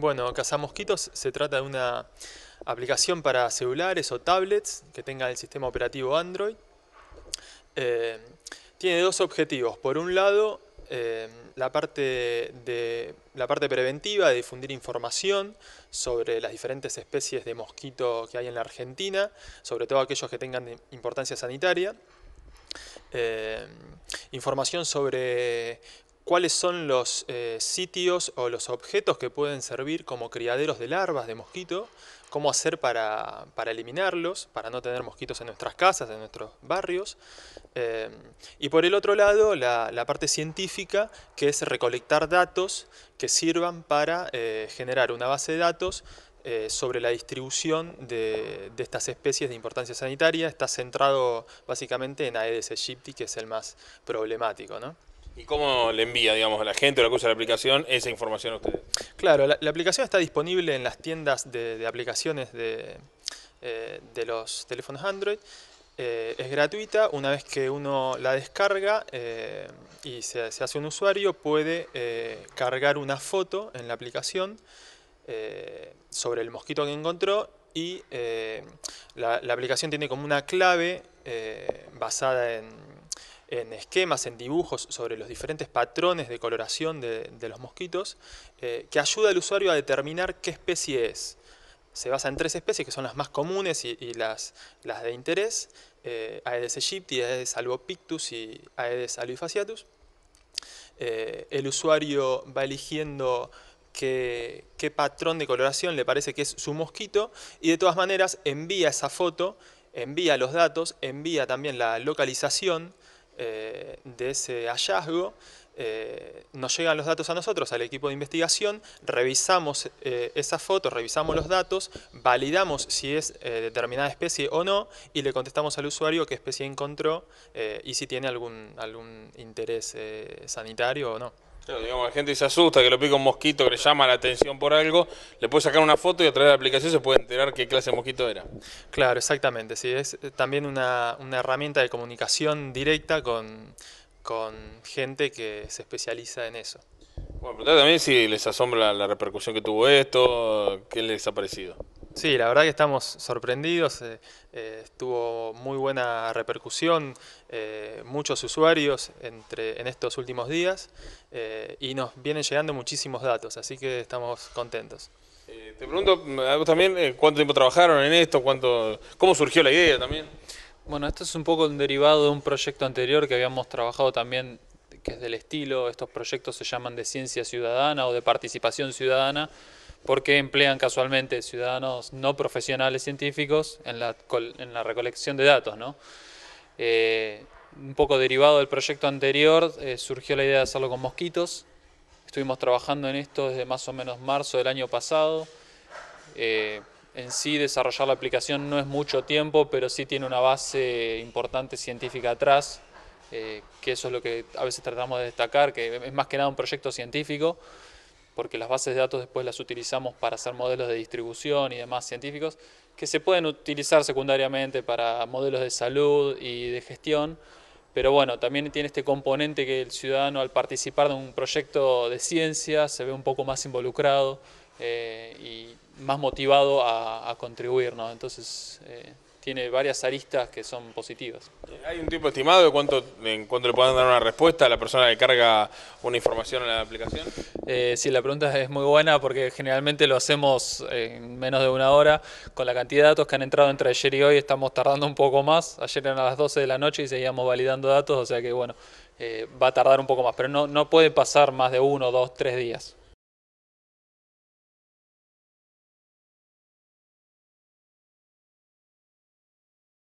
Bueno, Mosquitos se trata de una aplicación para celulares o tablets que tenga el sistema operativo Android. Eh, tiene dos objetivos. Por un lado, eh, la, parte de, la parte preventiva de difundir información sobre las diferentes especies de mosquito que hay en la Argentina, sobre todo aquellos que tengan importancia sanitaria. Eh, información sobre cuáles son los eh, sitios o los objetos que pueden servir como criaderos de larvas de mosquito, cómo hacer para, eliminarlos, para no tener mosquitos en nuestras casas, en nuestros barrios. Eh, y por el otro lado, la, parte científica, que es recolectar datos que sirvan para eh, generar una base de datos sobre la distribución de, estas especies de importancia sanitaria. Está centrado básicamente en Aedes aegypti, que es el más problemático. ¿no? ¿Y cómo le envía, digamos, a la gente o la que de la aplicación esa información a ustedes? Claro, la, aplicación está disponible en las tiendas de, aplicaciones eh, de, los teléfonos Android. Eh, es gratuita, una vez que uno la descarga eh, y se, hace un usuario, puede cargar una foto en la aplicación sobre el mosquito que encontró y la, aplicación tiene como una clave basada en en esquemas, en dibujos sobre los diferentes patrones de coloración de, los mosquitos, eh, que ayuda al usuario a determinar qué especie es. Se basa en tres especies que son las más comunes y, las, de interés, eh, Aedes aegypti, Aedes albopictus y Aedes albifaciatus. Eh, el usuario va eligiendo qué patrón de coloración le parece que es su mosquito y de todas maneras envía esa foto, envía los datos, envía también la localización eh, de ese hallazgo, eh, nos llegan los datos a nosotros, al equipo de investigación, revisamos eh, esa esas fotos, revisamos los datos, validamos si es determinada especie o no y le contestamos al usuario qué especie encontró y si tiene algún, algún interés sanitario o no. Claro, digamos, la gente se asusta que lo pica un mosquito que le llama la atención por algo, le puede sacar una foto y a través de la aplicación se puede enterar qué clase de mosquito era. Claro, exactamente. Sí, es eh, también una, herramienta de comunicación directa con, gente que se especializa en eso. Bueno, pero también si les asombra la, la repercusión que tuvo esto, qué les ha parecido. Sí, la verdad que estamos sorprendidos. Eh, eh muy buena repercusión, eh, muchos usuarios entre, en estos últimos días eh, y nos vienen llegando muchísimos datos, así que estamos contentos. te pregunto también cuánto tiempo trabajaron en esto, cómo surgió la idea también. Bueno, esto es un poco derivado de un proyecto anterior que habíamos trabajado también que es del estilo, estos proyectos se llaman de ciencia ciudadana o de participación ciudadana, porque emplean casualmente ciudadanos no profesionales científicos en la, recolección de datos. ¿no? Eh, un poco derivado del proyecto anterior, eh, surgió la idea de hacerlo con mosquitos. Estuvimos trabajando en esto desde más o menos marzo del año pasado. Eh, en sí, desarrollar la aplicación no es mucho tiempo, pero sí tiene una base importante científica atrás, que eso es lo que a veces tratamos de destacar, que es más que nada un proyecto científico porque las bases de datos después las utilizamos para hacer modelos de distribución y demás científicos, que se pueden utilizar secundariamente para modelos de salud y de gestión, pero bueno, también tiene este componente que el ciudadano al participar de un proyecto de ciencia se ve un poco más involucrado eh, y más motivado a, contribuir, ¿no? Entonces eh, tiene varias aristas que son positivas. Eh, ¿Hay un tiempo estimado de cuánto, en cuánto le pueden dar una respuesta a la persona que carga una información en la aplicación? Eh, sí, la pregunta es muy buena porque generalmente lo hacemos en menos de una hora. Con la cantidad de datos que han entrado entre ayer y hoy estamos tardando un poco más. Ayer eran a las 12 de la noche y seguíamos validando datos, o sea que bueno, eh, va a tardar un poco más, pero no, no puede pasar más de uno, dos, tres días.